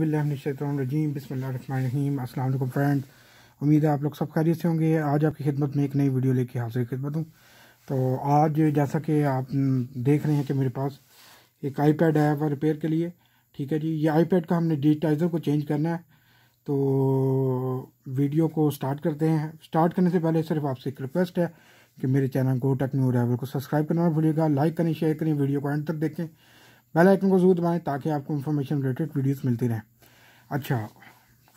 बिल्लाजीम बसमीम असल फ्रेंड उम्मीद है आप लोग सब खैरियत से होंगे आज आपकी खिदमत में एक नई वीडियो लेके हाजिर खिदमत हूँ तो आज जैसा कि आप देख रहे हैं कि मेरे पास एक आईपैड है वह रिपेयर के लिए ठीक है जी ये आईपैड का हमने डिजिटाइज़र को चेंज करना है तो वीडियो को स्टार्ट करते हैं स्टार्ट करने से पहले सिर्फ आपसे एक रिक्वेस्ट है कि मेरे चैनल को टेक न्यू ड्राइवर को सब्सक्राइब करना ना भूलिएगा लाइक करें शेयर करें वीडियो को एंड तक देखें बेल आइकन को जरूर दबाएं ताकि आपको इन्फॉर्मेशन रिलेटेड वीडियोस मिलती रहें अच्छा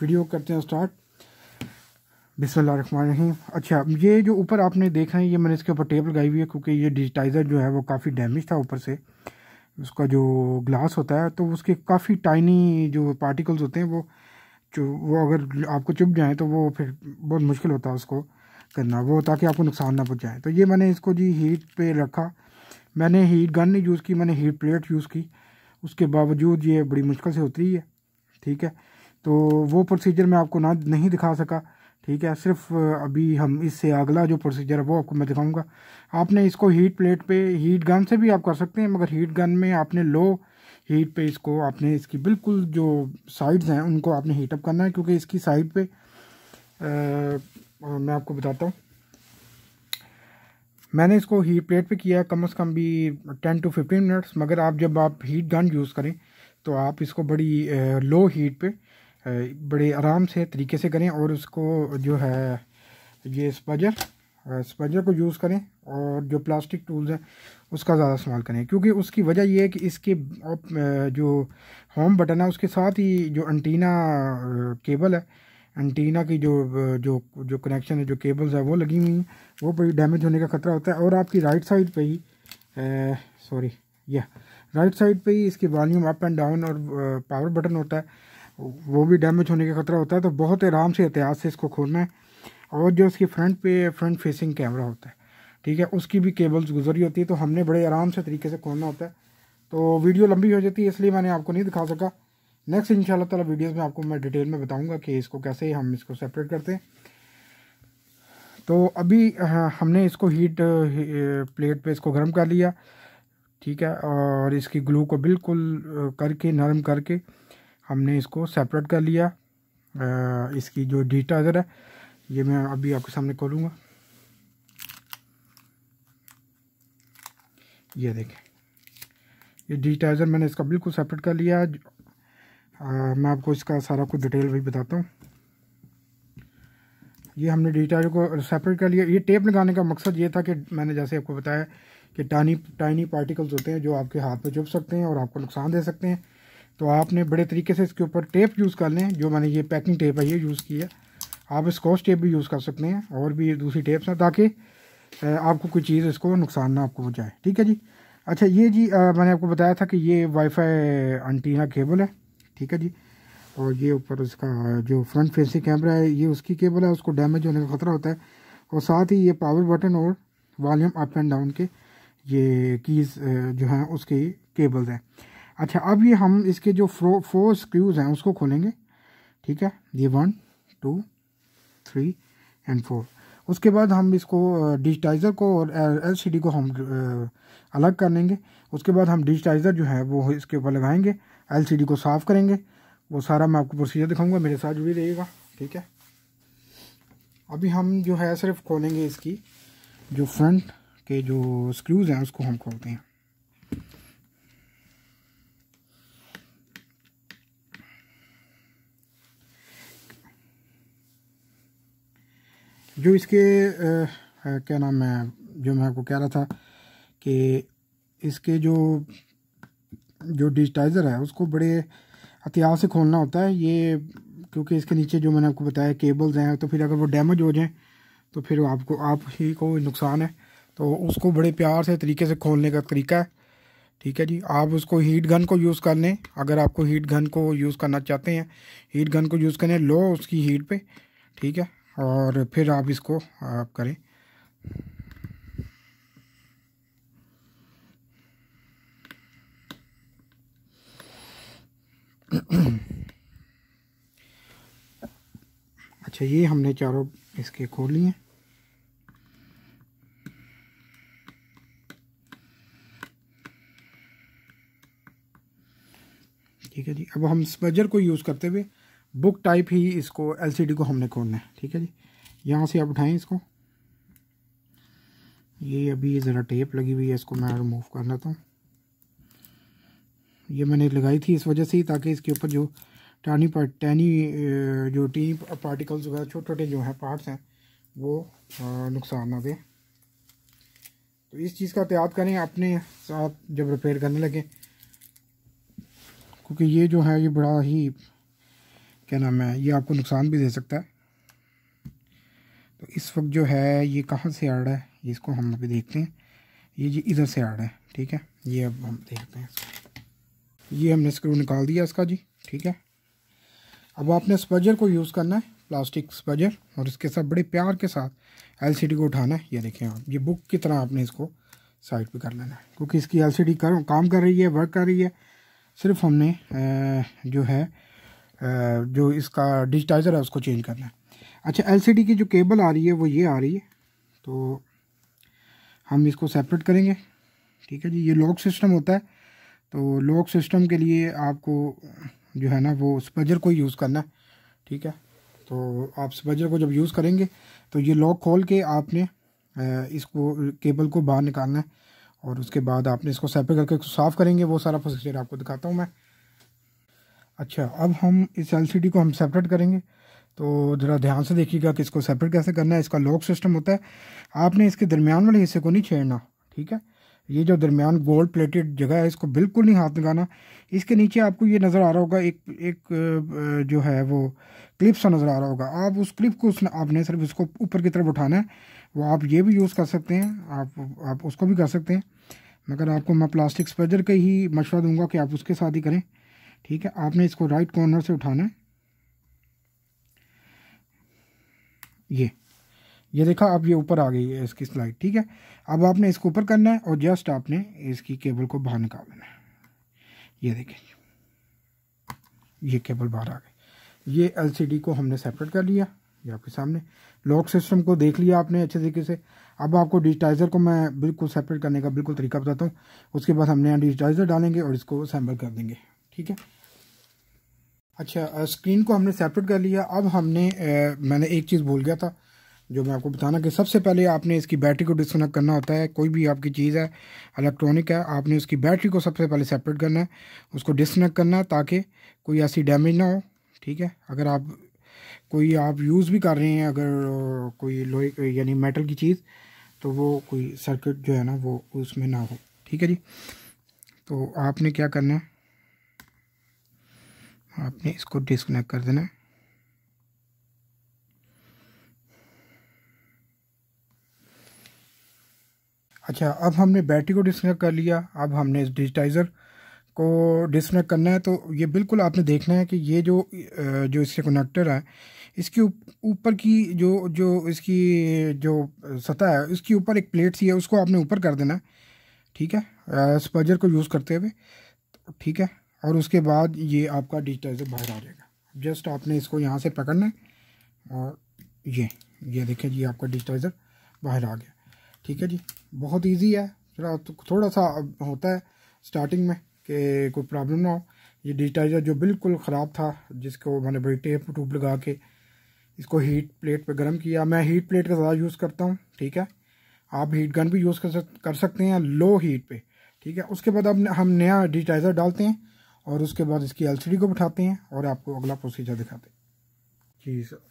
वीडियो करते हैं स्टार्ट बिसमीम अच्छा ये जो ऊपर आपने देखा है ये मैंने इसके ऊपर टेप लगाई हुई है क्योंकि ये डिजिटाइज़र जो है वो काफ़ी डैमेज था ऊपर से उसका जो ग्लास होता है तो उसके काफ़ी टाइनी जो पार्टिकल्स होते हैं वो जो वो अगर आपको चुप जाएँ तो वो फिर बहुत मुश्किल होता है उसको करना वो ताकि आपको नुकसान ना पहुँचाएँ तो ये मैंने इसको जी हीट पे रखा मैंने हीट गन नहीं यूज़ की मैंने हीट प्लेट यूज़ की उसके बावजूद ये बड़ी मुश्किल से होती है ठीक है तो वो प्रोसीजर मैं आपको ना नहीं दिखा सका ठीक है सिर्फ अभी हम इससे अगला जो प्रोसीजर है वो आपको मैं दिखाऊंगा आपने इसको हीट प्लेट पे हीट गन से भी आप कर सकते हैं मगर हीट गन में आपने लो हीट पे इसको आपने इसकी बिल्कुल जो साइड्स हैं उनको आपने हीटअप करना है क्योंकि इसकी साइड पे आ, मैं आपको बताता हूँ मैंने इसको हीट प्लेट पे किया है कम से कम भी टेन टू फिफ्टीन मिनट्स मगर आप जब आप हीट गन यूज़ करें तो आप इसको बड़ी लो हीट पे बड़े आराम से तरीके से करें और उसको जो है ये स्पजर स्पजर को यूज़ करें और जो प्लास्टिक टूल्स हैं उसका ज़्यादा इस्तेमाल करें क्योंकि उसकी वजह यह है कि इसके जो होम बटन है उसके साथ ही जो एंटीना केबल है एंटीना की जो जो जो कनेक्शन है जो केबल्स है वो लगी हुई हैं वो बड़ी डैमेज होने का ख़तरा होता है और आपकी राइट साइड पर ही सॉरी yeah. राइट साइड पे ही इसकी वॉल्यूम अप एंड डाउन और पावर बटन होता है वो भी डैमेज होने का खतरा होता है तो बहुत आराम से एहतियात से इसको खोलना है और जो इसकी फ्रंट पे फ्रंट फेसिंग कैमरा होता है ठीक है उसकी भी केबल्स गुजरी होती है तो हमने बड़े आराम से तरीके से खोलना होता है तो वीडियो लंबी हो जाती है इसलिए मैंने आपको नहीं दिखा सका नेक्स्ट इन ताला वीडियोस में आपको मैं डिटेल में बताऊँगा कि इसको कैसे हम इसको सेपरेट करते हैं तो अभी हमने इसको हीट प्लेट पे इसको गर्म कर लिया ठीक है और इसकी ग्लू को बिल्कुल करके नरम करके हमने इसको सेपरेट कर लिया इसकी जो डिटाजर है ये मैं अभी आपके सामने खोलूँगा ये देखें ये डिटाइजर मैंने इसका बिल्कुल सेपरेट कर लिया आ, मैं आपको इसका सारा कुछ डिटेल भी बताता हूँ ये हमने डिटाइजर को सेपरेट कर लिया ये टेप लगाने का मकसद ये था कि मैंने जैसे आपको बताया कि टानी टाइनी पार्टिकल्स होते हैं जो आपके हाथ पे चुप सकते हैं और आपको नुकसान दे सकते हैं तो आपने बड़े तरीके से इसके ऊपर टेप यूज़ कर लें जो मैंने ये पैकिंग टेप है ये यूज़ की है आप स्कॉच टेप भी यूज़ कर सकते हैं और भी दूसरी टेप्स हैं ताकि आपको कोई चीज़ इसको नुकसान ना आपको पहुँचाए ठीक है जी अच्छा ये जी आ, मैंने आपको बताया था कि ये वाईफाई अंटीना केबल है ठीक है जी और ये ऊपर इसका जो फ्रंट फेसिंग कैमरा है ये उसकी केबल है उसको डैमेज होने का ख़तरा होता है और साथ ही ये पावर बटन और वॉल्यूम अप एंड डाउन के ये कीज़ जो हैं उसकी केबल्स हैं अच्छा अब ये हम इसके जो फ्रो फोर स्क्रूज़ हैं उसको खोलेंगे ठीक है ये one two three and four उसके बाद हम इसको डिजिटाइज़र को और एलसीडी को हम अलग कर लेंगे उसके बाद हम डिजिटाइज़र जो है वो इसके ऊपर लगाएंगे एलसीडी को साफ़ करेंगे वो सारा मैं आपको प्रोसीजर दिखाऊंगा मेरे साथ जुड़ी रहेगा ठीक है अभी हम जो है सिर्फ खोलेंगे इसकी जो फ्रंट के जो स्क्रूज़ हैं उसको हम खोलते हैं जो इसके आ, क्या नाम है जो मैं आपको कह रहा था कि इसके जो जो डिजिटाइज़र है उसको बड़े हथियार से खोलना होता है ये क्योंकि इसके नीचे जो मैंने आपको बताया केबल्स हैं तो फिर अगर वो डैमेज हो जाएं तो फिर आपको आप ही को नुकसान है तो उसको बड़े प्यार से तरीके से खोलने का तरीका है ठीक है जी आप उसको हीट गन को यूज़ कर लें अगर आपको हीट गन को यूज़ करना चाहते हैं हीट गन को यूज़ करें लो उसकी हीट पे ठीक है और फिर आप इसको आप करें अच्छा ये हमने चारों इसके खोल लिए हैं ठीक है जी अब हम स्पजर को यूज़ करते हुए बुक टाइप ही इसको एलसीडी को हमने खोलना है ठीक है जी यहाँ से आप उठाएं इसको ये अभी ज़रा टेप लगी हुई है इसको मैं रिमूव कर लेता हूँ ये मैंने लगाई थी इस वजह से ही ताकि इसके ऊपर जो टानी टैनी जो टी पार्टिकल्स वगैरह छोटे छोटे जो हैं पार्ट्स हैं वो नुकसान ना दे तो इस चीज़ का एहतियात तो करें अपने साथ जब रिपेयर करने लगें क्योंकि ये जो है ये बड़ा ही क्या नाम है ये आपको नुकसान भी दे सकता है तो इस वक्त जो है ये कहाँ से आड़ है इसको हम अभी देखते हैं ये जी इधर से आड़ है ठीक है ये अब हम देखते हैं ये हमने स्क्रू निकाल दिया इसका जी ठीक है अब आपने स्पजर को यूज़ करना है प्लास्टिक स्पजर और इसके साथ बड़े प्यार के साथ एलसीडी को उठाना है ये देखें आप ये बुक की तरह आपने इसको साइड पे कर लेना है क्योंकि इसकी एलसीडी कर काम कर रही है वर्क कर रही है सिर्फ हमने जो है जो इसका डिजिटाइज़र है उसको चेंज करना है अच्छा एलसीडी की जो केबल आ रही है वो ये आ रही है तो हम इसको सेपरेट करेंगे ठीक है जी ये लॉक सिस्टम होता है तो लॉक सिस्टम के लिए आपको जो है ना वो स्पजर को यूज़ करना है ठीक है तो आप स्पजर को जब यूज़ करेंगे तो ये लॉक खोल के आपने इसको केबल को बाहर निकालना है और उसके बाद आपने इसको सेपरेट करके साफ़ करेंगे वो सारा प्रोसीजर आपको दिखाता हूँ मैं अच्छा अब हम इस एलसीडी को हम सेपरेट करेंगे तो ज़रा ध्यान से देखिएगा कि इसको सेपरेट कैसे करना है इसका लॉक सिस्टम होता है आपने इसके दरमियान वाले हिस्से को नहीं छेड़ना ठीक है ये जो दरमियान गोल्ड प्लेटेड जगह है इसको बिल्कुल नहीं हाथ लगाना इसके नीचे आपको ये नज़र आ रहा होगा एक एक जो है वो क्लिप सा नज़र आ रहा होगा आप उस क्लिप को उसने आपने सिर्फ इसको ऊपर की तरफ उठाना है वो आप ये भी यूज़ कर सकते हैं आप आप उसको भी कर सकते हैं मगर आपको मैं प्लास्टिक स्पेजर का ही मशवरा दूंगा कि आप उसके साथ ही करें ठीक है आपने इसको राइट कॉर्नर से उठाना है ये ये देखा अब ये ऊपर आ गई है इसकी स्लाइड ठीक है अब आपने इसको ऊपर करना है और जस्ट आपने इसकी केबल को बाहर निकाल देना है ये देखें ये केबल बाहर आ गई ये एलसीडी को हमने सेपरेट कर लिया ये आपके सामने लॉक सिस्टम को देख लिया आपने अच्छे तरीके से अब आपको डिजिटाइज़र को मैं बिल्कुल सेपरेट करने का बिल्कुल तरीका बताता हूँ उसके बाद हमने यहाँ डिजिटाइज़र डालेंगे और इसको असेंबल कर देंगे ठीक है अच्छा स्क्रीन को हमने सेपरेट कर लिया अब हमने ए, मैंने एक चीज़ भूल गया था जो मैं आपको बताना कि सबसे पहले आपने इसकी बैटरी को डिस्कनेक्ट करना होता है कोई भी आपकी चीज़ है इलेक्ट्रॉनिक है आपने उसकी बैटरी को सबसे पहले सेपरेट करना है उसको डिस्कनेक्ट करना है ताकि कोई ऐसी डैमेज ना हो ठीक है अगर आप कोई आप यूज़ भी कर रहे हैं अगर कोई लोहे यानी मेटल की चीज़ तो वो कोई सर्किट जो है ना वो उसमें ना हो ठीक है जी तो आपने क्या करना है आपने इसको डिसकनेक्ट कर देना है अच्छा अब हमने बैटरी को डिस्कनेक्ट कर लिया अब हमने इस डिजिटाइज़र को डिसकनेक्ट करना है तो ये बिल्कुल आपने देखना है कि ये जो जो इसके कनेक्टर है इसके ऊपर की जो जो इसकी जो सतह है उसके ऊपर एक प्लेट सी है उसको आपने ऊपर कर देना ठीक है स्पर्जर को यूज़ करते हुए ठीक है और उसके बाद ये आपका डिजिटाइजर बाहर आ जाएगा जस्ट आपने इसको यहाँ से पकड़ना है और ये ये देखें जी आपका डिजिटाइजर बाहर आ गया ठीक है जी बहुत ईजी है थोड़ा थोड़ा सा होता है स्टार्टिंग में कि कोई प्रॉब्लम ना हो ये डिजिटाइजर जो बिल्कुल ख़राब था जिसको मैंने भाई टेप टूप लगा के इसको हीट प्लेट पे गर्म किया मैं हीट प्लेट का ज़्यादा यूज़ करता हूँ ठीक है आप हीट गन भी यूज़ कर सक कर सकते हैं लो हीट पे ठीक है उसके बाद अब हम नया डिजिटाइज़र डालते हैं और उसके बाद इसकी एलसीडी को बैठाते हैं और आपको अगला प्रोसीजर दिखाते हैं जी सर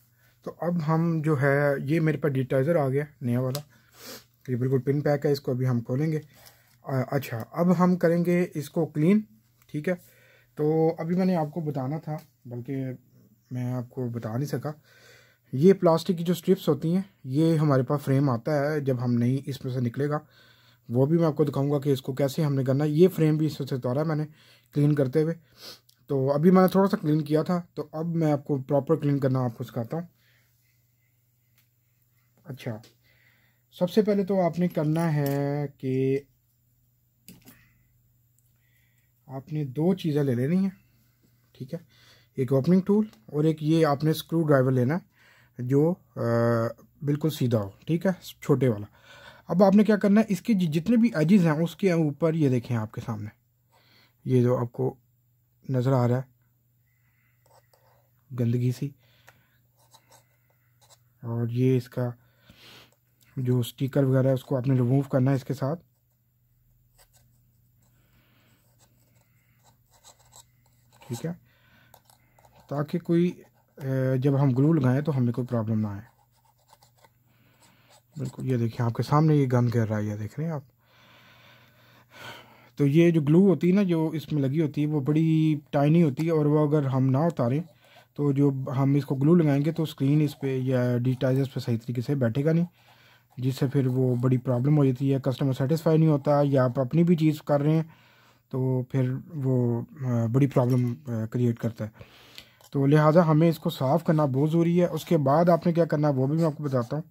तो अब हम जो है ये मेरे पास डिजिटाइज़र आ गया नया वाला ये बिल्कुल पिन पैक है इसको अभी हम खोलेंगे अच्छा अब हम करेंगे इसको क्लीन ठीक है तो अभी मैंने आपको बताना था बल्कि मैं आपको बता नहीं सका ये प्लास्टिक की जो स्ट्रिप्स होती हैं ये हमारे पास फ्रेम आता है जब हम नहीं इसमें से निकलेगा वो भी मैं आपको दिखाऊंगा कि इसको कैसे हमने करना ये फ्रेम भी इसमें से उतारा मैंने क्लीन करते हुए तो अभी मैंने थोड़ा सा क्लीन किया था तो अब मैं आपको प्रॉपर क्लीन करना आपको सिखाता हूँ अच्छा सबसे पहले तो आपने करना है कि आपने दो चीज़ें ले लेनी है ठीक है एक ओपनिंग टूल और एक ये आपने स्क्रू ड्राइवर लेना है जो आ, बिल्कुल सीधा हो ठीक है छोटे वाला अब आपने क्या करना है इसके जितने भी एजिज़ हैं उसके ऊपर ये देखें आपके सामने ये जो आपको नज़र आ रहा है गंदगी सी और ये इसका जो स्टिकर वगैरह है उसको आपने रिमूव करना है इसके साथ ठीक है ताकि कोई जब हम ग्लू लगाएं तो हमें कोई प्रॉब्लम ना आए बिल्कुल ये देखिए आपके सामने ये गंद गिर रहा है ये देख रहे हैं आप तो ये जो ग्लू होती है ना जो इसमें लगी होती है वो बड़ी टाइनी होती है और वो अगर हम ना उतारें तो जो हम इसको ग्लू लगाएंगे तो स्क्रीन इस पर या डिटाइजर्स पे सही तरीके से बैठेगा नहीं जिससे फिर वो बड़ी प्रॉब्लम हो जाती है कस्टमर सेटिस्फाई नहीं होता या आप अपनी भी चीज़ कर रहे हैं तो फिर वो बड़ी प्रॉब्लम क्रिएट करता है तो लिहाजा हमें इसको साफ़ करना बहुत ज़रूरी है उसके बाद आपने क्या करना है वो भी मैं आपको बताता हूँ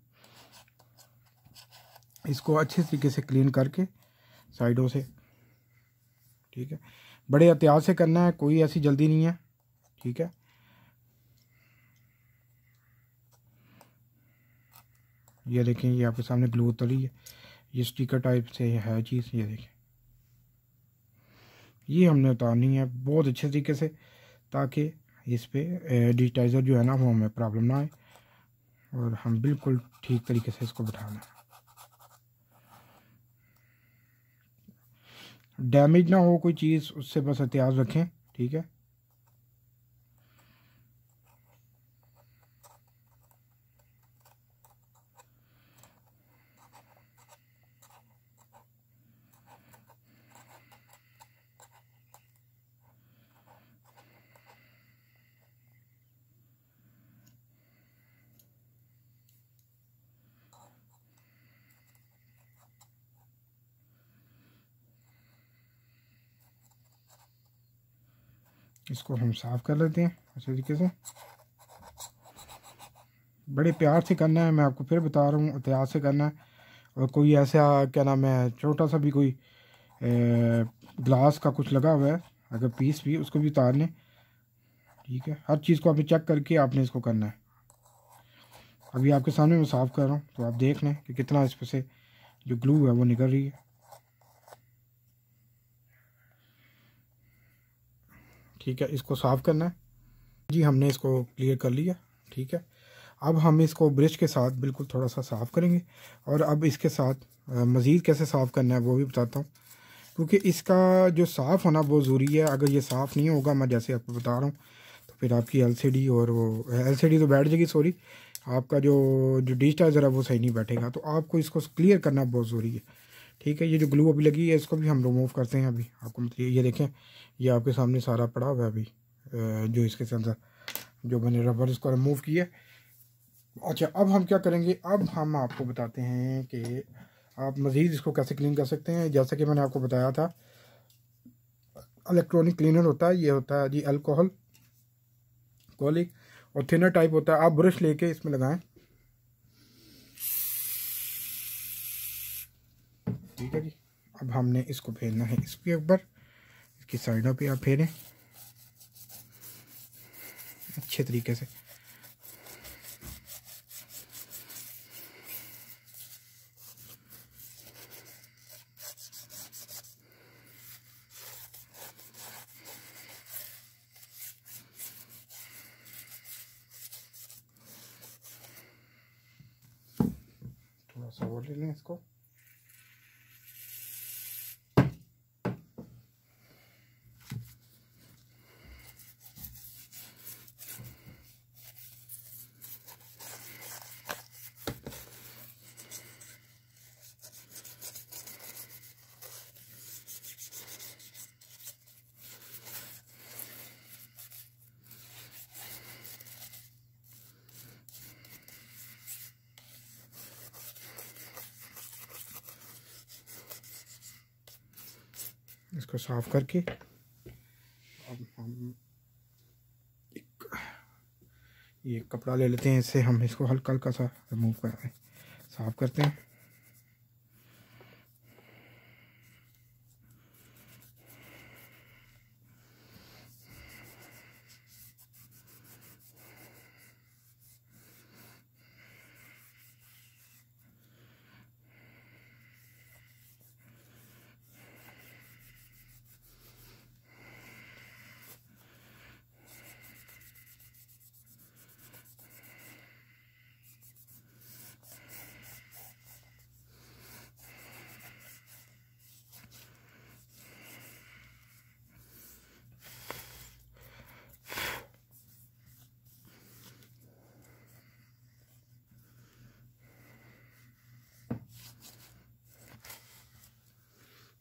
इसको अच्छे तरीके से क्लीन करके साइडों से ठीक है बड़े एहतियात से करना है कोई ऐसी जल्दी नहीं है ठीक है ये देखें ये आपके सामने ग्लो उतरी है ये स्टिकर टाइप से है चीज़ ये देखें ये हमने उतारनी है बहुत अच्छे तरीके से ताकि इस पर डिजिटाइज़र जो है ना वो हमें प्रॉब्लम ना आए और हम बिल्कुल ठीक तरीके से इसको बैठा लें डैमेज ना हो कोई चीज़ उससे बस एहतियात रखें ठीक है इसको हम साफ़ कर लेते हैं अच्छे तरीके से बड़े प्यार से करना है मैं आपको फिर बता रहा हूँ एहतियात से करना है और कोई ऐसा क्या नाम है छोटा सा भी कोई ग्लास का कुछ लगा हुआ है अगर पीस भी उसको भी उतार लें ठीक है हर चीज़ को आपने चेक करके आपने इसको करना है अभी आपके सामने मैं साफ़ कर रहा हूँ तो आप देख लें कि कितना इस पर से जो ग्लू है वो निकल रही है ठीक है इसको साफ़ करना है जी हमने इसको क्लियर कर लिया ठीक है अब हम इसको ब्रश के साथ बिल्कुल थोड़ा सा साफ़ करेंगे और अब इसके साथ मज़ीद कैसे साफ़ करना है वो भी बताता हूँ क्योंकि इसका जो साफ़ होना बहुत ज़रूरी है अगर ये साफ़ नहीं होगा मैं जैसे आपको बता रहा हूँ तो फिर आपकी एलसीडी और वो एलसीडी तो बैठ जाएगी सॉरी आपका जो जो डिजिटाइज़र है वो सही नहीं बैठेगा तो आपको इसको क्लियर करना बहुत ज़रूरी है ठीक है ये जो ग्लू अभी लगी है इसको भी हम रिमूव करते हैं अभी आपको मतलब ये देखें ये आपके सामने सारा पड़ा हुआ है अभी जो इसके अंदर जो मैंने रबर इसको रिमूव किया अच्छा अब हम क्या करेंगे अब हम आपको बताते हैं कि आप मज़ीद इसको कैसे क्लीन कर सकते हैं जैसा कि मैंने आपको बताया था इलेक्ट्रॉनिक क्लीनर होता है ये होता है जी अल्कोहल कोलिक और थिनर टाइप होता है आप ब्रश लेके इसमें लगाएं ठीक है जी अब हमने इसको फेरना है इस पर एक बार इसकी साइडों पे आप फेरें अच्छे तरीके से थोड़ा सा और ले लें इसको इसको साफ करके अब हम एक ये कपड़ा ले लेते हैं इससे हम इसको हल्का हल्का सा रिमूव कर साफ करते हैं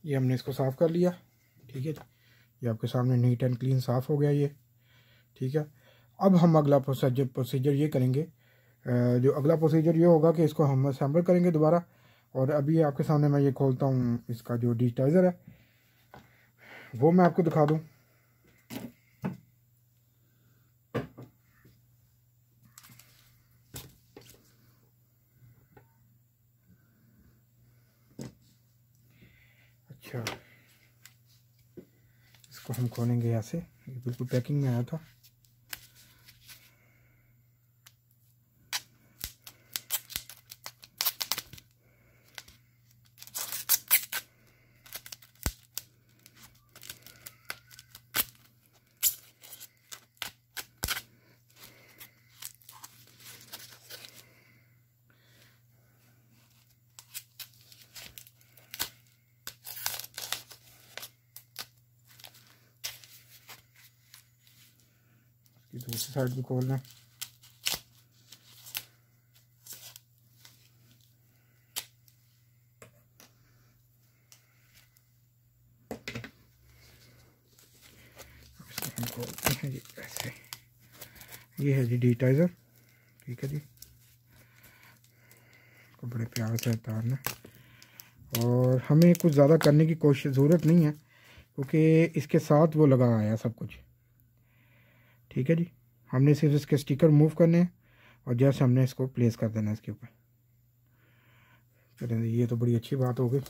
ये हमने इसको साफ़ कर लिया ठीक है ये आपके सामने नीट एंड क्लीन साफ़ हो गया ये ठीक है अब हम अगला प्रोसीजर प्रोसीजर ये करेंगे जो अगला प्रोसीजर ये होगा कि इसको हम सैम्पल करेंगे दोबारा और अभी आपके सामने मैं ये खोलता हूँ इसका जो डिजिटाइज़र है वो मैं आपको दिखा दूँ बनेंगे यहाँ से बिल्कुल पैकिंग में आया था दूसरी साइड भी खोल लें जी ये है जी डिटाइज़र ठीक है जी को बड़े प्यार से उतारना और हमें कुछ ज़्यादा करने की कोशिश ज़रूरत नहीं है क्योंकि इसके साथ वो लगा आया सब कुछ ठीक है जी हमने सिर्फ इसके स्टिकर मूव करने हैं और जैसे हमने इसको प्लेस कर देना है इसके ऊपर चलें ये तो बड़ी अच्छी बात हो गई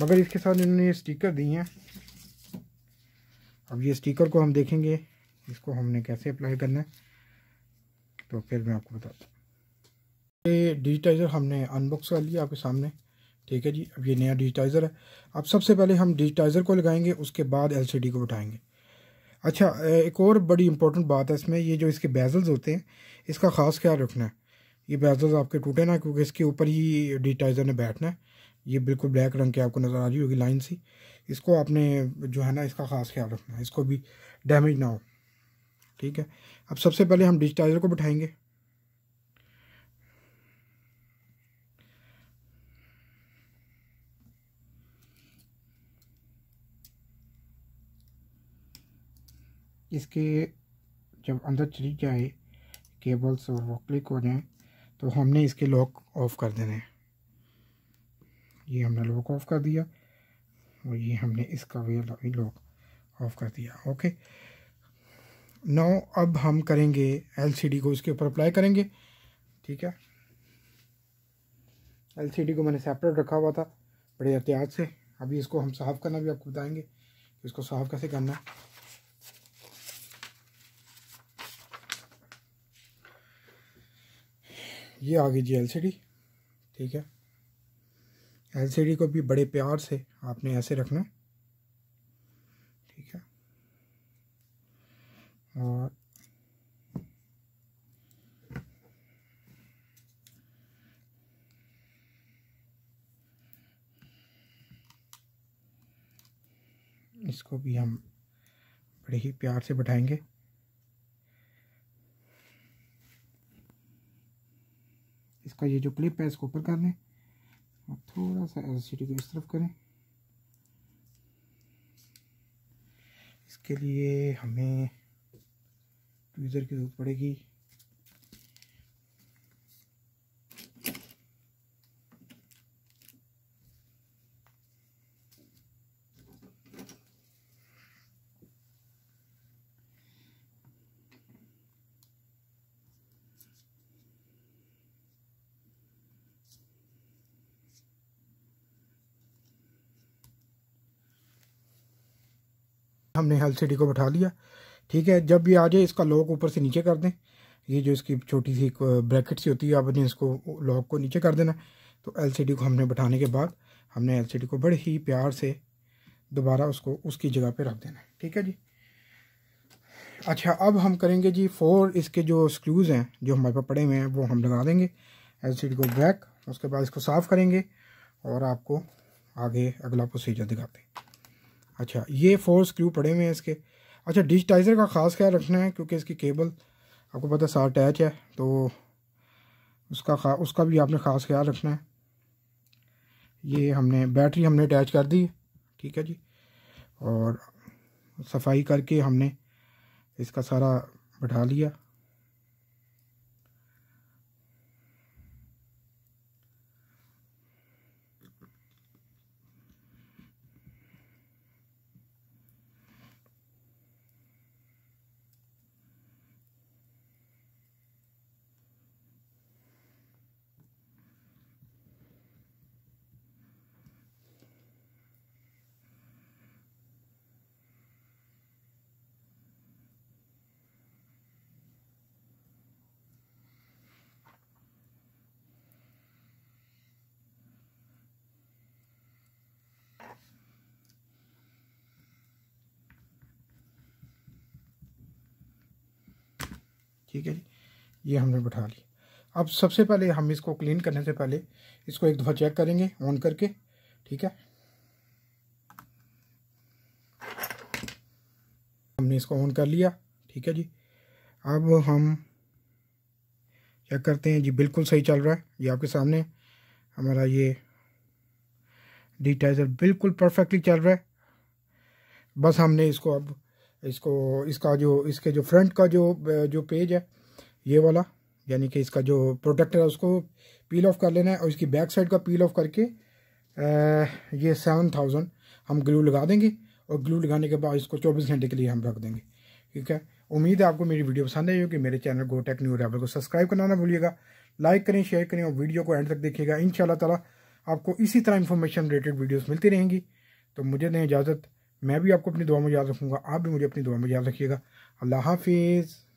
मगर इसके साथ इन्होंने ये स्टिकर दी हैं अब ये स्टिकर को हम देखेंगे इसको हमने कैसे अप्लाई करना है तो फिर मैं आपको बताता हूँ ये डिजिटाइज़र हमने अनबॉक्स कर लिया आपके सामने ठीक है जी अब ये नया डिजिटाइज़र है अब सबसे पहले हम डिजिटाइज़र को लगाएंगे उसके बाद एलसीडी को उठाएंगे अच्छा एक और बड़ी इंपॉर्टेंट बात है इसमें ये जो इसके बेजल्स होते हैं इसका ख़ास ख्याल रखना है ये बेजल्स आपके टूटे ना क्योंकि इसके ऊपर ही डिटाइजर ने बैठना है ये बिल्कुल ब्लैक रंग की आपको नज़र आ रही होगी लाइन सी इसको आपने जो है ना इसका ख़ास ख्याल रखना है इसको भी डैमेज ना हो ठीक है अब सबसे पहले हम डिजिटाइजर को बिठाएंगे इसके जब अंदर चली जाए केबल्स और वो क्लिक हो जाए तो हमने इसके लॉक ऑफ कर देने हैं ये हमने लॉक ऑफ कर दिया और ये हमने इसका वे लॉक ऑफ कर दिया ओके नौ अब हम करेंगे एलसीडी को इसके ऊपर अप्लाई करेंगे ठीक है एलसीडी को मैंने सेपरेट रखा हुआ था बड़े एहतियात से अभी इसको हम साफ़ करना भी आपको बताएंगे इसको साफ़ कैसे करना है ये आ गई जी एलसीडी ठीक है एलसीडी को भी बड़े प्यार से आपने ऐसे रखना ठीक है और इसको भी हम बड़े ही प्यार से बैठाएंगे इसका ये जो क्लिप है इसको ऊपर कर लें और थोड़ा सा एल को इस तरफ करें इसके लिए हमें ट्वीज़र की ज़रूरत पड़ेगी हमने हेल्थ सिटी को बैठा लिया ठीक है जब ये आ जाए इसका लॉक ऊपर से नीचे कर दें ये जो इसकी छोटी सी ब्रैकेट सी होती है आपने इसको लॉक को नीचे कर देना तो एल को हमने बैठाने के बाद हमने एल को बड़े ही प्यार से दोबारा उसको उसकी जगह पे रख देना ठीक है जी अच्छा अब हम करेंगे जी फोर इसके जो स्क्रूज़ हैं जो हमारे पास पड़े हुए हैं वो हम लगा देंगे एल को ब्रैक उसके बाद इसको साफ़ करेंगे और आपको आगे अगला प्रोसीजर दिखाते हैं अच्छा ये फोर स्क्रू पड़े हुए हैं इसके अच्छा डिजिटाइज़र का ख़ास ख्याल रखना है क्योंकि इसकी केबल आपको पता सा अटैच है तो उसका खा उसका भी आपने ख़ास ख्याल रखना है ये हमने बैटरी हमने अटैच कर दी ठीक है जी और सफाई करके हमने इसका सारा बैठा लिया ठीक है जी ये हमने बैठा ली अब सबसे पहले हम इसको क्लीन करने से पहले इसको एक दफ़ा चेक करेंगे ऑन करके ठीक है हमने इसको ऑन कर लिया ठीक है जी अब हम चेक करते हैं जी बिल्कुल सही चल रहा है ये आपके सामने हमारा ये डिटाइजर बिल्कुल परफेक्टली चल रहा है बस हमने इसको अब इसको इसका जो इसके जो फ्रंट का जो जो पेज है ये वाला यानी कि इसका जो प्रोटेक्टर है उसको पील ऑफ कर लेना है और इसकी बैक साइड का पील ऑफ करके आ, ये सेवन थाउजेंड हम ग्लू लगा देंगे और ग्लू लगाने के बाद इसको चौबीस घंटे के लिए हम रख देंगे ठीक है उम्मीद है आपको मेरी वीडियो पसंद आई होगी मेरे चैनल गोटेक टेक न्यू रेबल को सब्सक्राइब करना ना भूलिएगा लाइक करें शेयर करें और वीडियो को एंड तक देखिएगा इन ताला आपको इसी तरह इन्फॉर्मेशन रिलेटेड वीडियोस मिलती रहेंगी तो मुझे दें इजाज़त मैं भी आपको अपनी दुआ में याद रखूँगा आप भी मुझे अपनी दुआ में याद रखिएगा अल्लाह हाफिज़